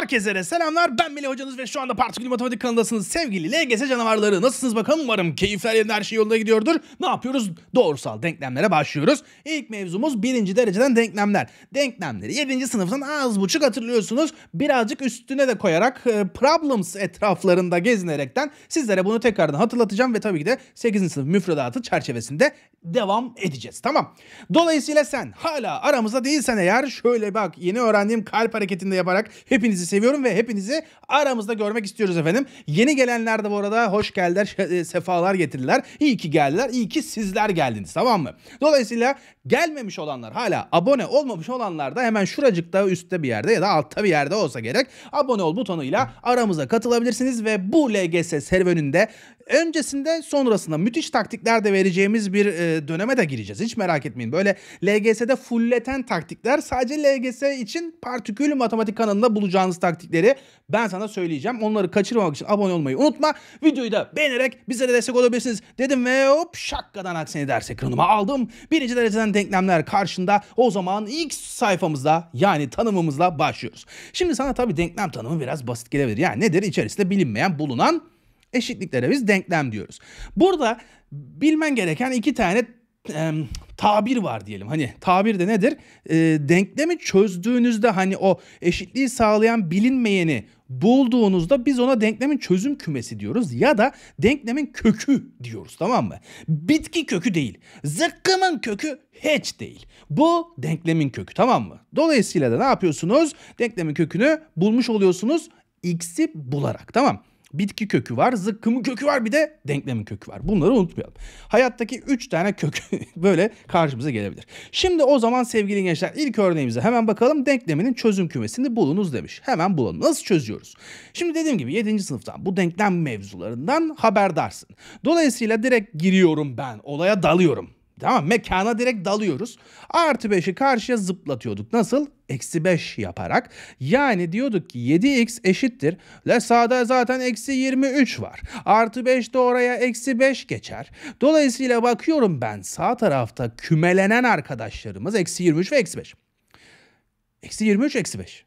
Herkese de selamlar. Ben Melih hocanız ve şu anda Partikül Matematik kanalındasınız. Sevgili LGS canavarları nasılsınız bakalım. Umarım keyifler yerinde her şey yolunda gidiyordur. Ne yapıyoruz? Doğrusal denklemlere başlıyoruz. İlk mevzumuz birinci dereceden denklemler. Denklemleri 7. sınıftan az buçuk hatırlıyorsunuz. Birazcık üstüne de koyarak e, problems etraflarında gezinerekten sizlere bunu tekrardan hatırlatacağım ve tabii ki de 8. sınıf müfredatı çerçevesinde devam edeceğiz. Tamam. Dolayısıyla sen hala aramızda değilsen eğer şöyle bak yeni öğrendiğim kalp hareketinde yaparak hepinizi Hepinizi seviyorum ve hepinizi aramızda görmek istiyoruz efendim. Yeni gelenler de bu arada hoş geldiler, e, sefalar getirdiler. İyi ki geldiler, iyi ki sizler geldiniz tamam mı? Dolayısıyla gelmemiş olanlar hala abone olmamış olanlar da hemen şuracıkta üstte bir yerde ya da altta bir yerde olsa gerek abone ol butonuyla aramıza katılabilirsiniz ve bu LGS serüveninde öncesinde sonrasında müthiş taktikler de vereceğimiz bir e, döneme de gireceğiz. Hiç merak etmeyin. Böyle LGS'de fulleten taktikler sadece LGS için partikül matematik kanalında bulacağınız bazı taktikleri ben sana söyleyeceğim. Onları kaçırmamak için abone olmayı unutma. Videoyu da beğenerek bize de destek olabilirsiniz dedim ve hop şakkadan aksini ders ekranıma aldım. Birinci dereceden denklemler karşında o zaman ilk sayfamızda yani tanımımızla başlıyoruz. Şimdi sana tabii denklem tanımı biraz basit gelebilir. Yani nedir? İçerisinde bilinmeyen bulunan eşitliklere biz denklem diyoruz. Burada bilmen gereken iki tane e, tabir var diyelim. Hani tabir de nedir? E, denklemi çözdüğünüzde hani o eşitliği sağlayan bilinmeyeni bulduğunuzda biz ona denklemin çözüm kümesi diyoruz ya da denklemin kökü diyoruz tamam mı? Bitki kökü değil. Zıkkımın kökü hiç değil. Bu denklemin kökü tamam mı? Dolayısıyla da ne yapıyorsunuz? Denklemin kökünü bulmuş oluyorsunuz x'i bularak tamam mı? Bitki kökü var, zıkkımın kökü var bir de denklemin kökü var. Bunları unutmayalım. Hayattaki 3 tane kök böyle karşımıza gelebilir. Şimdi o zaman sevgili gençler ilk örneğimize hemen bakalım. Denkleminin çözüm kümesini bulunuz demiş. Hemen bulalım. Nasıl çözüyoruz? Şimdi dediğim gibi 7. sınıftan bu denklem mevzularından haberdarsın. Dolayısıyla direkt giriyorum ben. Olaya dalıyorum. Tamam mekana direkt dalıyoruz. Artı 5'i karşıya zıplatıyorduk. Nasıl? Eksi 5 yaparak. Yani diyorduk ki 7x eşittir. Ve sağda zaten eksi 23 var. Artı 5 de oraya eksi 5 geçer. Dolayısıyla bakıyorum ben sağ tarafta kümelenen arkadaşlarımız eksi 23 ve eksi 5. Eksi 23, eksi 5.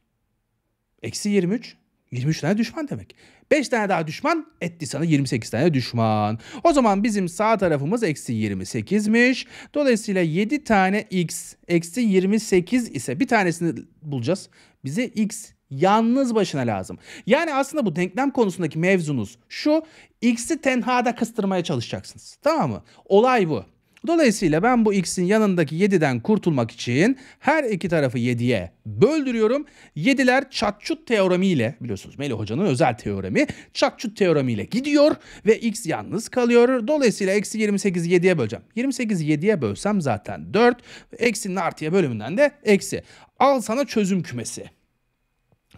Eksi 23, 23 tane düşman demek. 5 tane daha düşman etti sana 28 tane düşman. O zaman bizim sağ tarafımız eksi 28'miş. Dolayısıyla 7 tane x eksi 28 ise bir tanesini bulacağız. Bize x yalnız başına lazım. Yani aslında bu denklem konusundaki mevzunuz şu. X'i tenhada kıstırmaya çalışacaksınız. Tamam mı? Olay bu. Dolayısıyla ben bu x'in yanındaki 7'den kurtulmak için her iki tarafı 7'ye böldürüyorum. 7'ler çatçut teoremi ile biliyorsunuz Melih Hoca'nın özel teoremi çatçut teoremi ile gidiyor ve x yalnız kalıyor. Dolayısıyla eksi 28'i 7'ye böleceğim. 28'i 7'ye bölsem zaten 4. Eksinin artıya bölümünden de eksi. Al sana çözüm kümesi.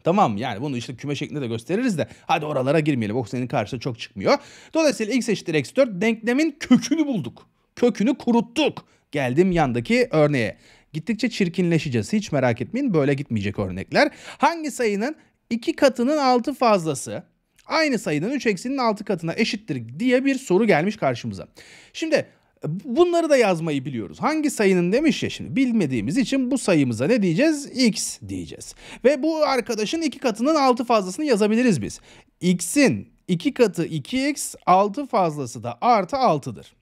Tamam yani bunu işte küme şeklinde de gösteririz de hadi oralara girmeyelim. O senin karşısına çok çıkmıyor. Dolayısıyla x eşittir eksi 4 denklemin kökünü bulduk kökünü kuruttuk. Geldim yandaki örneğe. Gittikçe çirkinleşeceğiz hiç merak etmeyin böyle gitmeyecek örnekler. Hangi sayının iki katının altı fazlası aynı sayının 3 eksinin 6 katına eşittir diye bir soru gelmiş karşımıza. Şimdi bunları da yazmayı biliyoruz. Hangi sayının demiş ya şimdi bilmediğimiz için bu sayımıza ne diyeceğiz? X diyeceğiz. Ve bu arkadaşın 2 katının 6 fazlasını yazabiliriz biz. X'in 2 katı 2x 6 fazlası da artı 6'dır.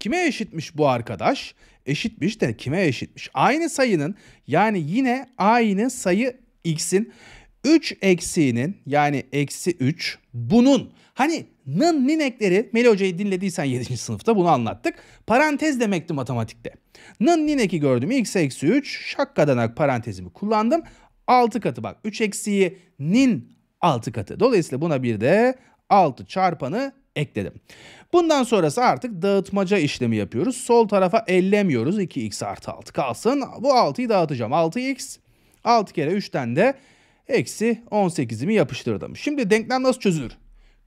Kime eşitmiş bu arkadaş? Eşitmiş de kime eşitmiş? Aynı sayının yani yine aynı sayı x'in 3 eksiğinin yani eksi 3 bunun hani nın nin ekleri Meli Hoca'yı dinlediysen 7. sınıfta bunu anlattık. Parantez demekti matematikte. Nın nin eki gördüm x eksi 3 şakkadanak parantezimi kullandım. 6 katı bak 3 eksiği nin 6 katı. Dolayısıyla buna bir de 6 çarpanı ekledim. Bundan sonrası artık dağıtmaca işlemi yapıyoruz. Sol tarafa ellemiyoruz. 2x artı 6 kalsın. Bu 6'yı dağıtacağım. 6x 6 kere 3'ten de eksi 18'imi yapıştırdım. Şimdi denklem nasıl çözülür?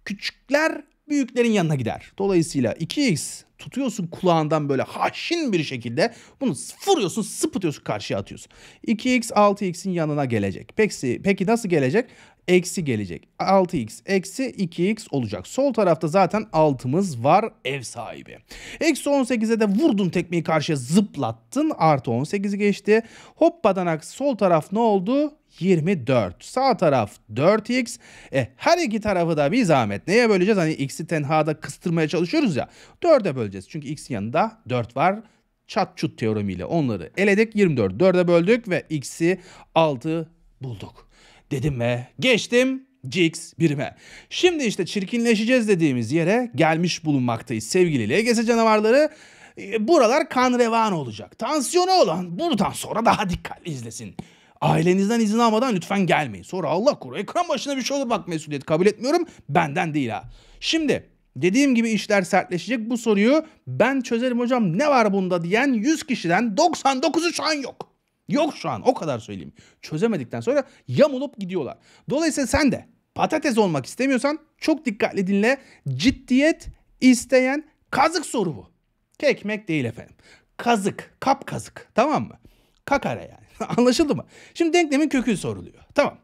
Küçükler büyüklerin yanına gider. Dolayısıyla 2x tutuyorsun kulağından böyle haşin bir şekilde bunu vuruyorsun sıpıtıyorsun karşıya atıyorsun. 2x 6x'in yanına gelecek. Peki, peki nasıl gelecek? eksi gelecek. 6x eksi 2x olacak. Sol tarafta zaten 6'mız var ev sahibi. Eksi 18'e de vurdun tekmeyi karşıya zıplattın. Artı 18'i geçti. Hop badanak. sol taraf ne oldu? 24. Sağ taraf 4x. E, her iki tarafı da bir zahmet. Neye böleceğiz? Hani x'i tenhada kıstırmaya çalışıyoruz ya. 4'e böleceğiz. Çünkü x'in yanında 4 var çat çut teoremiyle onları eledik. 24 4'e böldük ve x'i 6 bulduk dedim ve geçtim Gx birime. Şimdi işte çirkinleşeceğiz dediğimiz yere gelmiş bulunmaktayız sevgili LGS canavarları. Ee, buralar kan revan olacak. Tansiyonu olan buradan sonra daha dikkatli izlesin. Ailenizden izin almadan lütfen gelmeyin. Sonra Allah koru ekran başına bir şey olur bak mesuliyet kabul etmiyorum. Benden değil ha. Şimdi dediğim gibi işler sertleşecek. Bu soruyu ben çözerim hocam ne var bunda diyen 100 kişiden 99'u şu an yok. Yok şu an o kadar söyleyeyim. Çözemedikten sonra yamulup gidiyorlar. Dolayısıyla sen de patates olmak istemiyorsan çok dikkatli dinle. Ciddiyet isteyen kazık soru bu. Kekmek değil efendim. Kazık, kap kazık tamam mı? Kakara yani. Anlaşıldı mı? Şimdi denklemin kökü soruluyor. Tamam.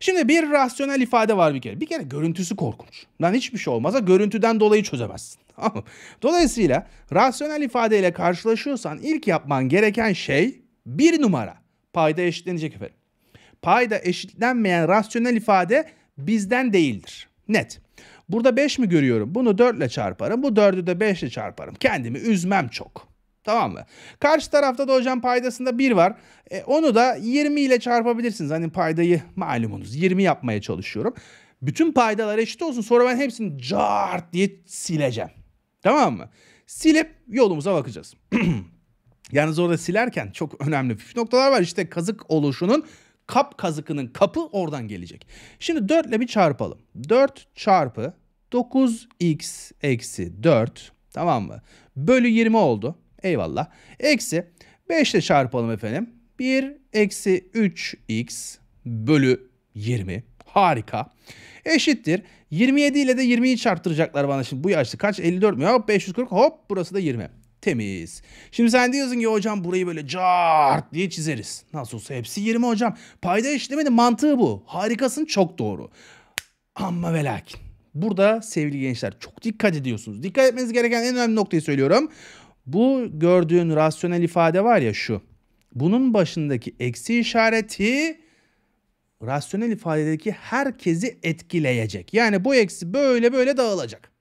Şimdi bir rasyonel ifade var bir kere. Bir kere görüntüsü korkunç. Lan hiçbir şey olmazsa görüntüden dolayı çözemezsin. Dolayısıyla rasyonel ifadeyle karşılaşıyorsan ilk yapman gereken şey bir numara payda eşitlenecek efendim. Payda eşitlenmeyen rasyonel ifade bizden değildir. Net. Burada 5 mi görüyorum? Bunu 4 ile çarparım. Bu 4'ü de 5 ile çarparım. Kendimi üzmem çok. Tamam mı? Karşı tarafta da hocam paydasında 1 var. E, onu da 20 ile çarpabilirsiniz. Hani paydayı malumunuz 20 yapmaya çalışıyorum. Bütün paydalar eşit olsun. Sonra ben hepsini cart diye sileceğim. Tamam mı? Silip yolumuza bakacağız. Yalnız orada silerken çok önemli püf noktalar var. İşte kazık oluşunun kap kazıkının kapı oradan gelecek. Şimdi 4 ile bir çarpalım. 4 çarpı 9x eksi 4 tamam mı? Bölü 20 oldu. Eyvallah. Eksi 5 ile çarpalım efendim. 1 eksi 3x bölü 20. Harika. Eşittir. 27 ile de 20'yi çarptıracaklar bana şimdi bu yaşta. Kaç? 54 mi? Hop 540 hop burası da 20. Temiz. Şimdi sen diyorsun ki hocam burayı böyle cart diye çizeriz. Nasıl olsa hepsi 20 hocam. Payda eşitlemedi mantığı bu. Harikasın çok doğru. Ama ve lakin. Burada sevgili gençler çok dikkat ediyorsunuz. Dikkat etmeniz gereken en önemli noktayı söylüyorum. Bu gördüğün rasyonel ifade var ya şu. Bunun başındaki eksi işareti rasyonel ifadedeki herkesi etkileyecek. Yani bu eksi böyle böyle dağılacak.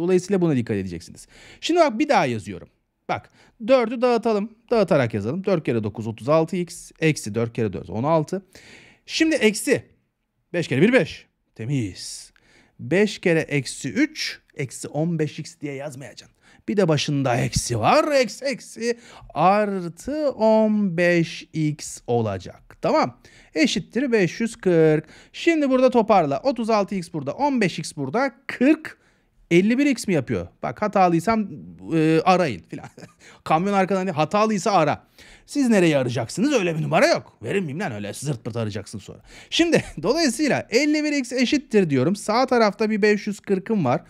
Dolayısıyla buna dikkat edeceksiniz. Şimdi bak bir daha yazıyorum. Bak 4'ü dağıtalım. Dağıtarak yazalım. 4 kere 9 36x. Eksi 4 kere 4 16. Şimdi eksi. 5 kere 1 5. Temiz. 5 kere eksi 3. Eksi 15x diye yazmayacaksın. Bir de başında eksi var. Eksi eksi artı 15x olacak. Tamam. Eşittir 540. Şimdi burada toparla. 36x burada. 15x burada. 40 51x mi yapıyor? Bak hatalıysam e, arayın filan. Kamyon arkadan diyor hatalıysa ara. Siz nereye arayacaksınız? Öyle bir numara yok. Verin miyim lan öyle zırt pırt arayacaksın sonra. Şimdi dolayısıyla 51x eşittir diyorum. Sağ tarafta bir 540'ım var.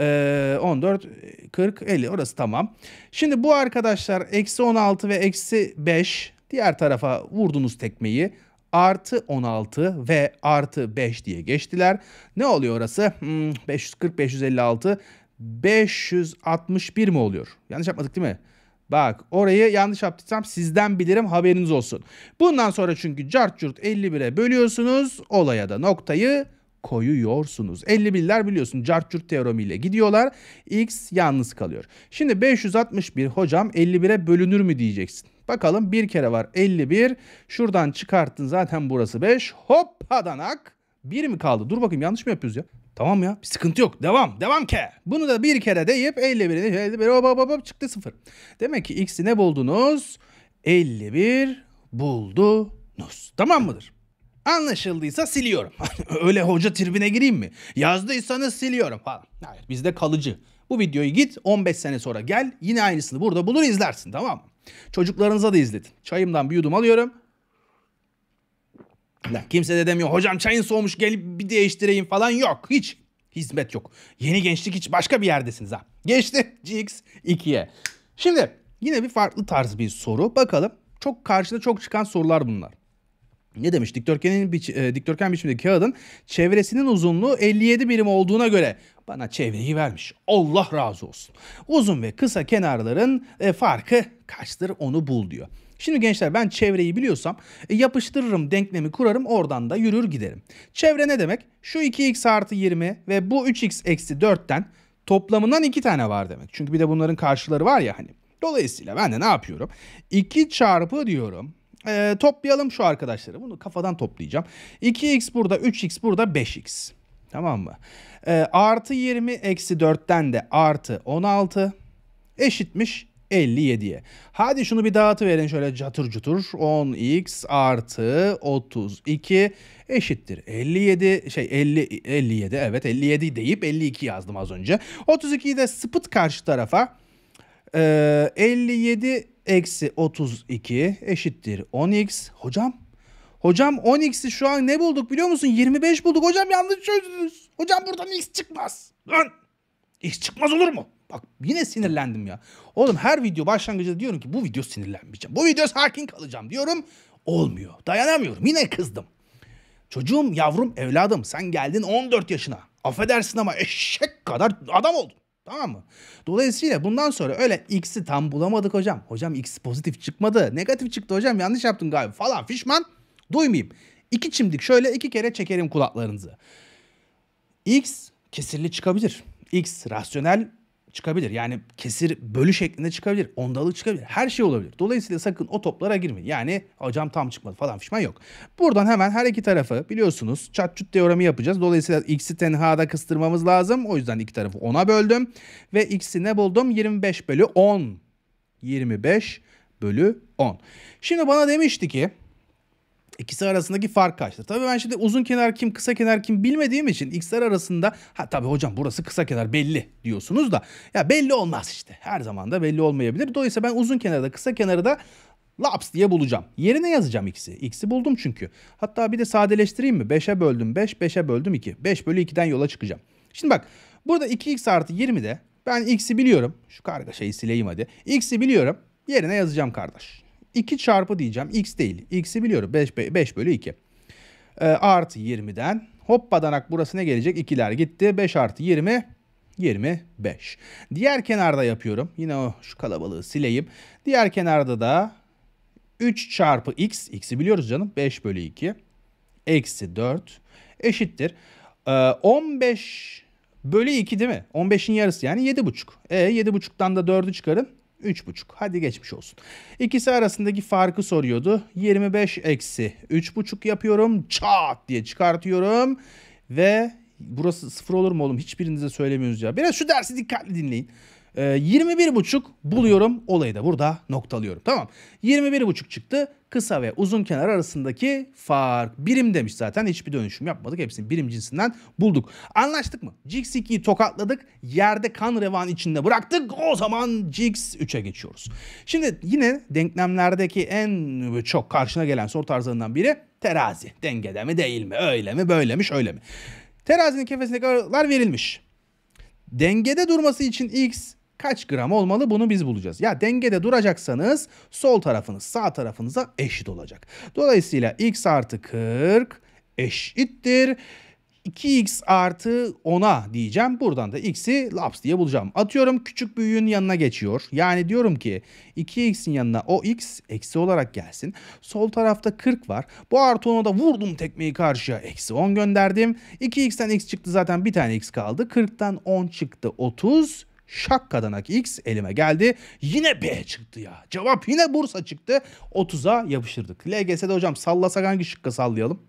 Ee, 14, 40, 50 orası tamam. Şimdi bu arkadaşlar eksi 16 ve eksi 5 diğer tarafa vurdunuz tekmeyi artı 16 ve artı 5 diye geçtiler. Ne oluyor orası? Hmm, 540, 556, 561 mi oluyor? Yanlış yapmadık değil mi? Bak orayı yanlış yaptıysam sizden bilirim haberiniz olsun. Bundan sonra çünkü cart curt 51'e bölüyorsunuz. Olaya da noktayı koyuyorsunuz. 51'ler biliyorsun Cartçurt teoremiyle gidiyorlar. X yalnız kalıyor. Şimdi 561 hocam 51'e bölünür mü diyeceksin. Bakalım bir kere var 51. Şuradan çıkarttın zaten burası 5. Hop adanak Bir mi kaldı? Dur bakayım yanlış mı yapıyoruz ya? Tamam ya bir sıkıntı yok. Devam. Devam ke. Bunu da bir kere deyip 51'ini 51 hop hop hop çıktı 0. Demek ki x'i ne buldunuz? 51 buldunuz. Tamam mıdır? Anlaşıldıysa siliyorum. Öyle hoca tribine gireyim mi? Yazdıysanız siliyorum falan. Hayır bizde kalıcı. Bu videoyu git 15 sene sonra gel yine aynısını burada bulur izlersin tamam mı? Çocuklarınıza da izletin. Çayımdan bir yudum alıyorum. Lan kimse de demiyor hocam çayın soğumuş gelip bir değiştireyim falan yok. Hiç hizmet yok. Yeni gençlik hiç başka bir yerdesiniz ha. Geçti GX2'ye. Şimdi yine bir farklı tarz bir soru. Bakalım çok karşıda çok çıkan sorular bunlar. Ne demiş? Dikdörtgenin biç e, dikdörtgen biçimindeki kağıdın çevresinin uzunluğu 57 birim olduğuna göre bana çevreyi vermiş. Allah razı olsun. Uzun ve kısa kenarların e, farkı kaçtır onu bul diyor. Şimdi gençler ben çevreyi biliyorsam e, yapıştırırım denklemi kurarım oradan da yürür giderim. Çevre ne demek? Şu 2x artı 20 ve bu 3x eksi 4'ten toplamından 2 tane var demek. Çünkü bir de bunların karşıları var ya hani. Dolayısıyla ben de ne yapıyorum? 2 çarpı diyorum. E, toplayalım şu arkadaşları. Bunu kafadan toplayacağım. 2x burada 3x burada 5x. Tamam mı? E, artı 20 eksi 4'ten de artı 16 eşitmiş 57'ye. Hadi şunu bir dağıtıverin şöyle catır cutur. 10x artı 32 eşittir 57 şey 50 57 evet 57 deyip 52 yazdım az önce. 32'yi de sıpıt karşı tarafa e, ee, 57 eksi 32 eşittir 10x. Hocam Hocam 10x'i şu an ne bulduk biliyor musun? 25 bulduk. Hocam yanlış çözdünüz. Hocam buradan x çıkmaz. Lan x çıkmaz olur mu? Bak yine sinirlendim ya. Oğlum her video başlangıcında diyorum ki bu video sinirlenmeyeceğim. Bu video sakin kalacağım diyorum. Olmuyor. Dayanamıyorum. Yine kızdım. Çocuğum, yavrum, evladım sen geldin 14 yaşına. Affedersin ama eşek kadar adam oldun. Tamam mı? Dolayısıyla bundan sonra öyle x'i tam bulamadık hocam. Hocam x pozitif çıkmadı. Negatif çıktı hocam yanlış yaptın galiba falan fişman. Duymayayım. İki çimdik şöyle iki kere çekerim kulaklarınızı. X kesirli çıkabilir. X rasyonel çıkabilir. Yani kesir bölü şeklinde çıkabilir. Ondalık çıkabilir. Her şey olabilir. Dolayısıyla sakın o toplara girmeyin. Yani hocam tam çıkmadı falan fişman yok. Buradan hemen her iki tarafı biliyorsunuz çat çut teoremi yapacağız. Dolayısıyla x'i tenhada kıstırmamız lazım. O yüzden iki tarafı 10'a böldüm. Ve x'i ne buldum? 25 bölü 10. 25 bölü 10. Şimdi bana demişti ki İkisi arasındaki fark kaçtır? Tabii ben şimdi uzun kenar kim, kısa kenar kim bilmediğim için x'ler arasında ha tabii hocam burası kısa kenar belli diyorsunuz da ya belli olmaz işte. Her zaman da belli olmayabilir. Dolayısıyla ben uzun kenarda kısa kenarı da laps diye bulacağım. Yerine yazacağım x'i. X'i buldum çünkü. Hatta bir de sadeleştireyim mi? 5'e böldüm 5, 5'e böldüm 2. 5 bölü 2'den yola çıkacağım. Şimdi bak burada 2x artı 20'de ben x'i biliyorum. Şu kargaşayı sileyim hadi. X'i biliyorum. Yerine yazacağım kardeş. 2 çarpı diyeceğim. X değil. X'i biliyorum. 5, 5 bölü 2. E, ee, artı 20'den badanak burası ne gelecek? 2'ler gitti. 5 artı 20 25. Diğer kenarda yapıyorum. Yine o şu kalabalığı sileyim. Diğer kenarda da 3 çarpı x. X'i biliyoruz canım. 5 bölü 2. Eksi 4 eşittir. E, ee, 15 bölü 2 değil mi? 15'in yarısı yani 7,5. E 7,5'tan da 4'ü çıkarın. 3,5. Hadi geçmiş olsun. İkisi arasındaki farkı soruyordu. 25 eksi 3,5 yapıyorum. Çat diye çıkartıyorum. Ve burası sıfır olur mu oğlum? Hiçbirinize söylemiyoruz ya. Biraz şu dersi dikkatli dinleyin. E, ee, 21,5 buluyorum. Olayı da burada noktalıyorum. Tamam. 21,5 çıktı kısa ve uzun kenar arasındaki fark. Birim demiş zaten hiçbir dönüşüm yapmadık. Hepsini birim cinsinden bulduk. Anlaştık mı? Jix 2'yi tokatladık. Yerde kan revan içinde bıraktık. O zaman Jix 3'e geçiyoruz. Şimdi yine denklemlerdeki en çok karşına gelen soru tarzlarından biri terazi. Dengede mi değil mi? Öyle mi böyle mi şöyle mi? Terazinin kefesindeki aralıklar verilmiş. Dengede durması için x kaç gram olmalı bunu biz bulacağız. Ya dengede duracaksanız sol tarafınız sağ tarafınıza eşit olacak. Dolayısıyla x artı 40 eşittir. 2x artı 10'a diyeceğim. Buradan da x'i laps diye bulacağım. Atıyorum küçük büyüğün yanına geçiyor. Yani diyorum ki 2x'in yanına o x eksi olarak gelsin. Sol tarafta 40 var. Bu artı 10'a da vurdum tekmeyi karşıya. Eksi 10 gönderdim. 2x'ten x çıktı zaten bir tane x kaldı. 40'tan 10 çıktı 30. Şak kadanak X elime geldi. Yine B çıktı ya. Cevap yine Bursa çıktı. 30'a yapışırdık LGS'de hocam sallasak hangi şıkka sallayalım?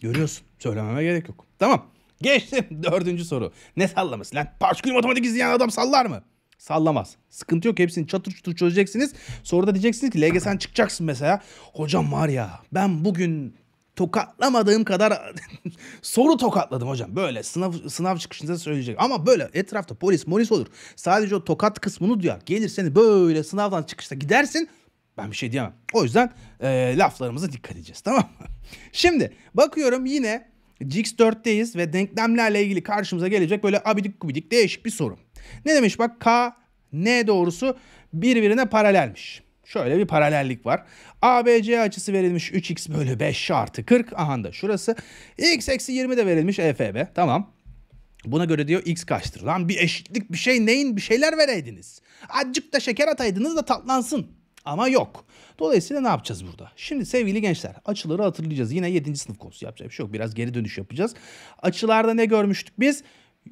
Görüyorsun. Söylememe gerek yok. Tamam. Geçtim dördüncü soru. Ne sallaması lan? Paşkül matematik izleyen adam sallar mı? Sallamaz. Sıkıntı yok. Hepsini çatır çutur çözeceksiniz. sonra da diyeceksiniz ki LGS'den çıkacaksın mesela. Hocam var ya ben bugün tokatlamadığım kadar soru tokatladım hocam. Böyle sınav sınav çıkışında söyleyecek. Ama böyle etrafta polis molis olur. Sadece o tokat kısmını duyar. Gelir seni böyle sınavdan çıkışta gidersin. Ben bir şey diyemem. O yüzden e, laflarımıza dikkat edeceğiz tamam mı? Şimdi bakıyorum yine Jix4'teyiz ve denklemlerle ilgili karşımıza gelecek böyle abidik gubidik değişik bir soru. Ne demiş bak K, N doğrusu birbirine paralelmiş. Şöyle bir paralellik var. ABC açısı verilmiş 3x bölü 5 artı 40. Aha da şurası. x eksi 20 de verilmiş EFB. Tamam. Buna göre diyor x kaçtır? Lan bir eşitlik bir şey neyin bir şeyler vereydiniz. Acık da şeker ataydınız da tatlansın. Ama yok. Dolayısıyla ne yapacağız burada? Şimdi sevgili gençler açıları hatırlayacağız. Yine 7. sınıf konusu yapacak bir şey yok. Biraz geri dönüş yapacağız. Açılarda ne görmüştük biz?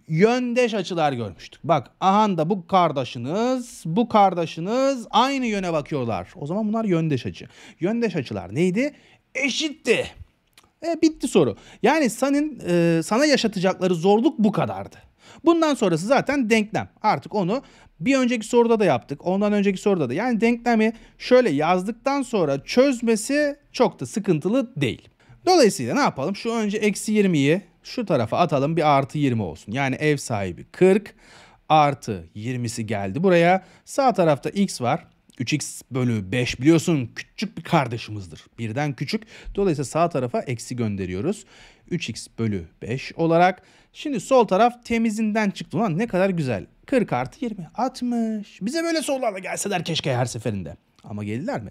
yöndeş açılar görmüştük. Bak ahan da bu kardeşiniz, bu kardeşiniz aynı yöne bakıyorlar. O zaman bunlar yöndeş açı. Yöndeş açılar neydi? Eşitti. E, bitti soru. Yani senin e, sana yaşatacakları zorluk bu kadardı. Bundan sonrası zaten denklem. Artık onu bir önceki soruda da yaptık. Ondan önceki soruda da. Yani denklemi şöyle yazdıktan sonra çözmesi çok da sıkıntılı değil. Dolayısıyla ne yapalım? Şu önce eksi 20'yi şu tarafa atalım bir artı 20 olsun. Yani ev sahibi 40 artı 20'si geldi buraya. Sağ tarafta x var. 3x bölü 5 biliyorsun küçük bir kardeşimizdir. Birden küçük. Dolayısıyla sağ tarafa eksi gönderiyoruz. 3x bölü 5 olarak. Şimdi sol taraf temizinden çıktı. Ulan ne kadar güzel. 40 artı 20. 60. Bize böyle sorularla gelseler keşke her seferinde. Ama geldiler mi?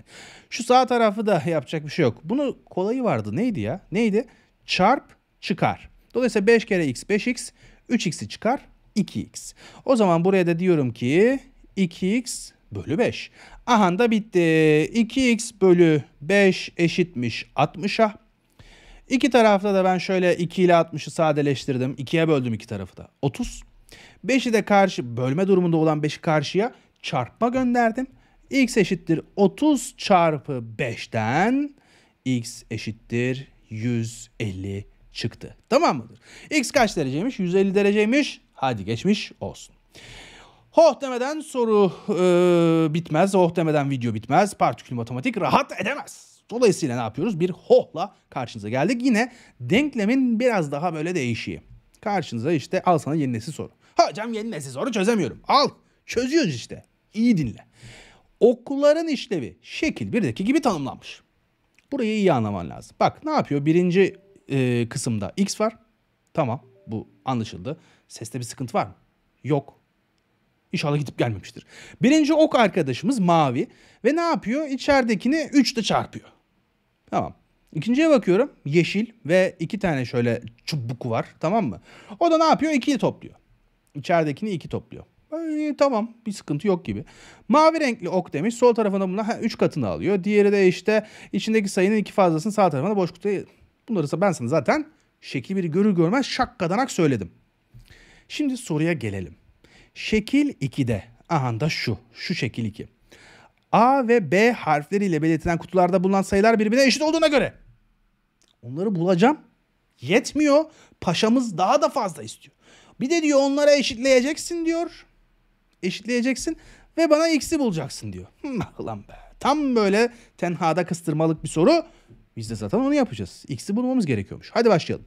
Şu sağ tarafı da yapacak bir şey yok. Bunu kolayı vardı. Neydi ya? Neydi? Çarp çıkar. Dolayısıyla 5 kere x 5x 3x'i çıkar 2x. O zaman buraya da diyorum ki 2x bölü 5. Aha da bitti. 2x bölü 5 eşitmiş 60'a. İki tarafta da ben şöyle 2 ile 60'ı sadeleştirdim. 2'ye böldüm iki tarafı da. 30. 5'i de karşı bölme durumunda olan 5'i karşıya çarpma gönderdim. x eşittir 30 çarpı 5'ten x eşittir 150 çıktı. Tamam mıdır? X kaç dereceymiş? 150 dereceymiş. Hadi geçmiş olsun. Hoh demeden soru e, bitmez. Hoh demeden video bitmez. Partikül matematik rahat edemez. Dolayısıyla ne yapıyoruz? Bir hohla karşınıza geldik. Yine denklemin biraz daha böyle değişiği. Karşınıza işte al sana yeni nesil soru. Hocam yeni nesil soru çözemiyorum. Al çözüyoruz işte. İyi dinle. Okulların işlevi şekil birdeki gibi tanımlanmış. Burayı iyi anlaman lazım. Bak ne yapıyor? Birinci e, kısımda X var. Tamam bu anlaşıldı. Seste bir sıkıntı var mı? Yok. İnşallah gidip gelmemiştir. Birinci ok arkadaşımız mavi ve ne yapıyor? İçeridekini 3 çarpıyor. Tamam. İkinciye bakıyorum yeşil ve iki tane şöyle çubuku var tamam mı? O da ne yapıyor? 2'yi topluyor. İçeridekini iki topluyor. Ee, tamam bir sıkıntı yok gibi. Mavi renkli ok demiş. Sol tarafında bunlar 3 katını alıyor. Diğeri de işte içindeki sayının iki fazlasını sağ tarafında boş kutuya Bunları ben sana zaten şekil bir görür görmez şakkadanak söyledim. Şimdi soruya gelelim. Şekil 2'de da şu, şu şekil 2. A ve B harfleriyle belirtilen kutularda bulunan sayılar birbirine eşit olduğuna göre. Onları bulacağım. Yetmiyor. Paşamız daha da fazla istiyor. Bir de diyor onlara eşitleyeceksin diyor. Eşitleyeceksin ve bana x'i bulacaksın diyor. Ulan hmm, ah be. Tam böyle tenhada kıstırmalık bir soru. Biz de zaten onu yapacağız. X'i bulmamız gerekiyormuş. Hadi başlayalım.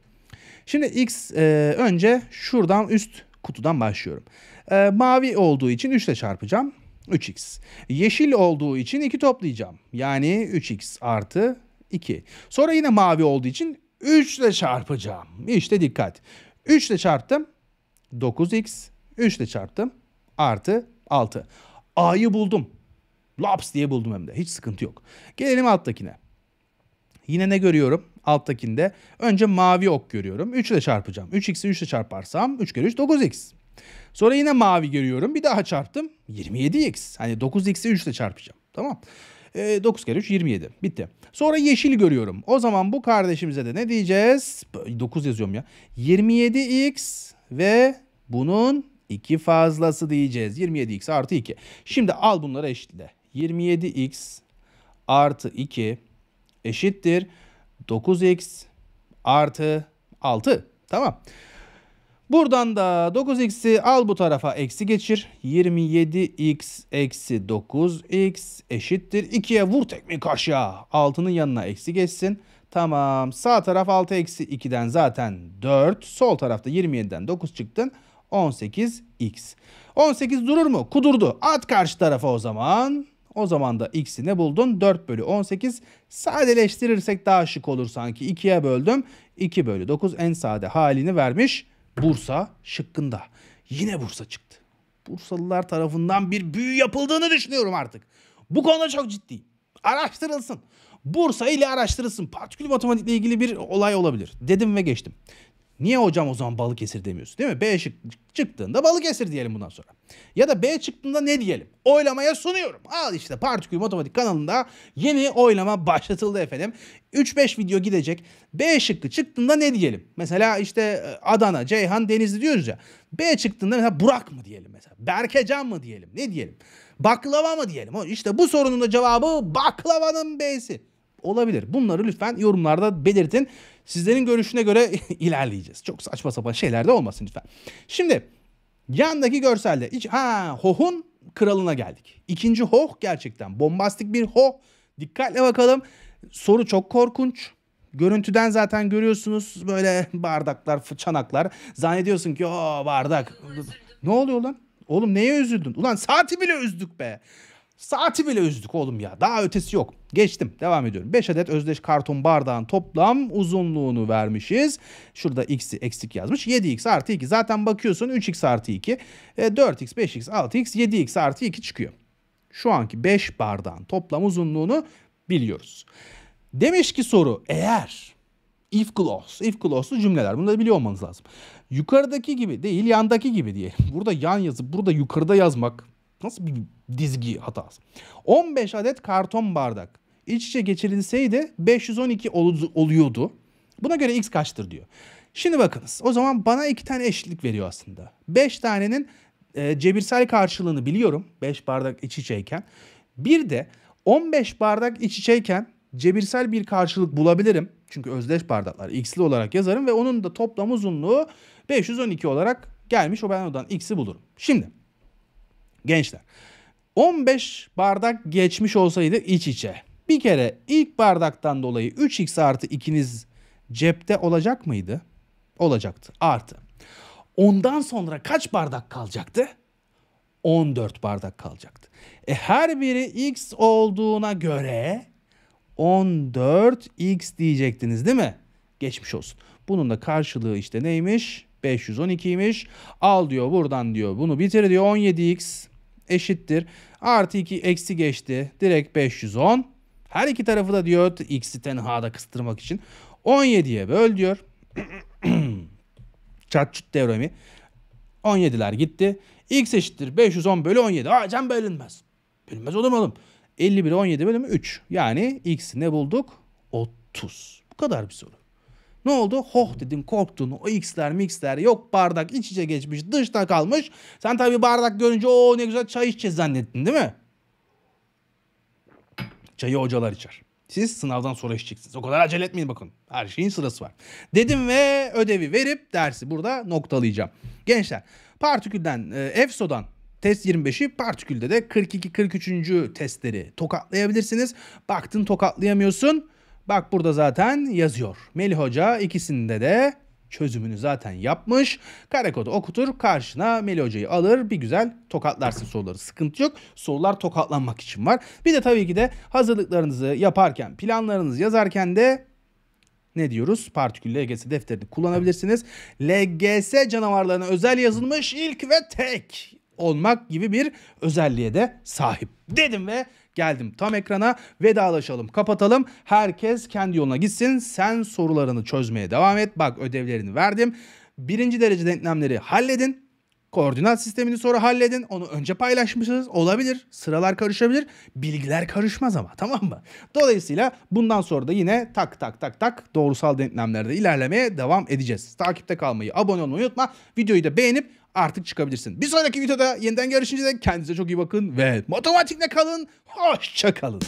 Şimdi X e, önce şuradan üst kutudan başlıyorum. E, mavi olduğu için 3 ile çarpacağım. 3x. Yeşil olduğu için 2 toplayacağım. Yani 3x artı 2. Sonra yine mavi olduğu için 3 ile çarpacağım. İşte dikkat. 3 ile çarptım. 9x. 3 ile çarptım. Artı 6. A'yı buldum. Laps diye buldum hem de. Hiç sıkıntı yok. Gelelim alttakine. Yine ne görüyorum? Alttakinde önce mavi ok görüyorum. 3 ile çarpacağım. 3x'i 3 ile çarparsam 3 kere 3 9x. Sonra yine mavi görüyorum. Bir daha çarptım. 27x. Hani 9x'i 3 ile çarpacağım. Tamam. E, ee, 9 kere 3 27. Bitti. Sonra yeşil görüyorum. O zaman bu kardeşimize de ne diyeceğiz? 9 yazıyorum ya. 27x ve bunun 2 fazlası diyeceğiz. 27x artı 2. Şimdi al bunları eşitle. 27x artı 2 eşittir 9x artı 6. Tamam. Buradan da 9x'i al bu tarafa eksi geçir. 27x eksi 9x eşittir. 2'ye vur tekmek aşağı. 6'nın yanına eksi geçsin. Tamam sağ taraf 6 eksi 2'den zaten 4. Sol tarafta 27'den 9 çıktın. 18x. 18 durur mu? Kudurdu. At karşı tarafa o zaman. O zaman da x'i ne buldun? 4 bölü 18. Sadeleştirirsek daha şık olur sanki. 2'ye böldüm. 2 bölü 9 en sade halini vermiş Bursa şıkkında. Yine Bursa çıktı. Bursalılar tarafından bir büyü yapıldığını düşünüyorum artık. Bu konuda çok ciddiyim. Araştırılsın. Bursa ile araştırılsın. Partikül matematikle ilgili bir olay olabilir. Dedim ve geçtim. Niye hocam o zaman Balıkesir demiyorsun değil mi? B şık çıktığında Balıkesir diyelim bundan sonra. Ya da B çıktığında ne diyelim? Oylamaya sunuyorum. Al işte Partikül Matematik kanalında yeni oylama başlatıldı efendim. 3-5 video gidecek. B şıkkı çıktığında ne diyelim? Mesela işte e, Adana, Ceyhan, Denizli diyoruz ya. B çıktığında mesela Burak mı diyelim mesela? Berkecan mı diyelim? Ne diyelim? Baklava mı diyelim? İşte bu sorunun da cevabı baklavanın B'si olabilir. Bunları lütfen yorumlarda belirtin. Sizlerin görüşüne göre ilerleyeceğiz. Çok saçma sapan şeyler de olmasın lütfen. Şimdi yandaki görselde iç, ha Hoh'un kralına geldik. İkinci Hoh gerçekten bombastik bir Hoh. Dikkatle bakalım. Soru çok korkunç. Görüntüden zaten görüyorsunuz böyle bardaklar, çanaklar. Zannediyorsun ki o bardak. Ne oluyor lan? Oğlum neye üzüldün? Ulan saati bile üzdük be. Saati bile üzdük oğlum ya. Daha ötesi yok. Geçtim. Devam ediyorum. 5 adet özdeş karton bardağın toplam uzunluğunu vermişiz. Şurada x'i eksik yazmış. 7x artı 2. Zaten bakıyorsun 3x artı 2. 4x, 5x, 6x, 7x artı 2 çıkıyor. Şu anki 5 bardağın toplam uzunluğunu biliyoruz. Demiş ki soru eğer if clause, if clause'lu cümleler. bunu da biliyor olmanız lazım. Yukarıdaki gibi değil yandaki gibi diye. Burada yan yazıp burada yukarıda yazmak Nasıl bir dizgi hatası? 15 adet karton bardak iç içe geçirilseydi 512 ol- oluyordu. Buna göre x kaçtır diyor. Şimdi bakınız o zaman bana iki tane eşitlik veriyor aslında. 5 tanenin e, cebirsel karşılığını biliyorum 5 bardak iç içeyken. Bir de 15 bardak iç içeyken cebirsel bir karşılık bulabilirim. Çünkü özdeş bardaklar x'li olarak yazarım ve onun da toplam uzunluğu 512 olarak gelmiş. O ben odan x'i bulurum. Şimdi gençler. 15 bardak geçmiş olsaydı iç içe. Bir kere ilk bardaktan dolayı 3x artı ikiniz cepte olacak mıydı? Olacaktı. Artı. Ondan sonra kaç bardak kalacaktı? 14 bardak kalacaktı. E her biri x olduğuna göre 14x diyecektiniz değil mi? Geçmiş olsun. Bunun da karşılığı işte neymiş? 512'ymiş. Al diyor buradan diyor bunu bitir diyor 17x eşittir. Artı 2 eksi geçti. Direkt 510. Her iki tarafı da diyor x'i tenhada kıstırmak için. 17'ye böl diyor. Çatçut devremi. 17'ler gitti. X eşittir 510 bölü 17. Aa can bölünmez. Bölünmez olur mu oğlum? 51 17 bölümü 3. Yani x'i ne bulduk? 30. Bu kadar bir soru. Ne oldu? Hoh dedin korktun. O x'ler mixler yok bardak iç içe geçmiş dışta kalmış. Sen tabi bardak görünce o ne güzel çay içeceğiz zannettin değil mi? Çayı hocalar içer. Siz sınavdan sonra içeceksiniz. O kadar acele etmeyin bakın. Her şeyin sırası var. Dedim ve ödevi verip dersi burada noktalayacağım. Gençler partikülden, e, EFSO'dan Test 25'i partikülde de 42-43. testleri tokatlayabilirsiniz. Baktın tokatlayamıyorsun. Bak burada zaten yazıyor. Melih Hoca ikisinde de çözümünü zaten yapmış. Kare okutur karşına Melih Hoca'yı alır bir güzel tokatlarsın soruları. Sıkıntı yok. Sorular tokatlanmak için var. Bir de tabii ki de hazırlıklarınızı yaparken planlarınızı yazarken de ne diyoruz? Partikül LGS defterini kullanabilirsiniz. LGS canavarlarına özel yazılmış ilk ve tek olmak gibi bir özelliğe de sahip dedim ve geldim tam ekrana vedalaşalım kapatalım. Herkes kendi yoluna gitsin sen sorularını çözmeye devam et. Bak ödevlerini verdim. Birinci derece denklemleri halledin. Koordinat sistemini sonra halledin. Onu önce paylaşmışsınız. Olabilir. Sıralar karışabilir. Bilgiler karışmaz ama tamam mı? Dolayısıyla bundan sonra da yine tak tak tak tak doğrusal denklemlerde ilerlemeye devam edeceğiz. Takipte kalmayı, abone olmayı unutma. Videoyu da beğenip artık çıkabilirsin. Bir sonraki videoda yeniden görüşünce de kendinize çok iyi bakın ve matematikle kalın. Hoşça kalın.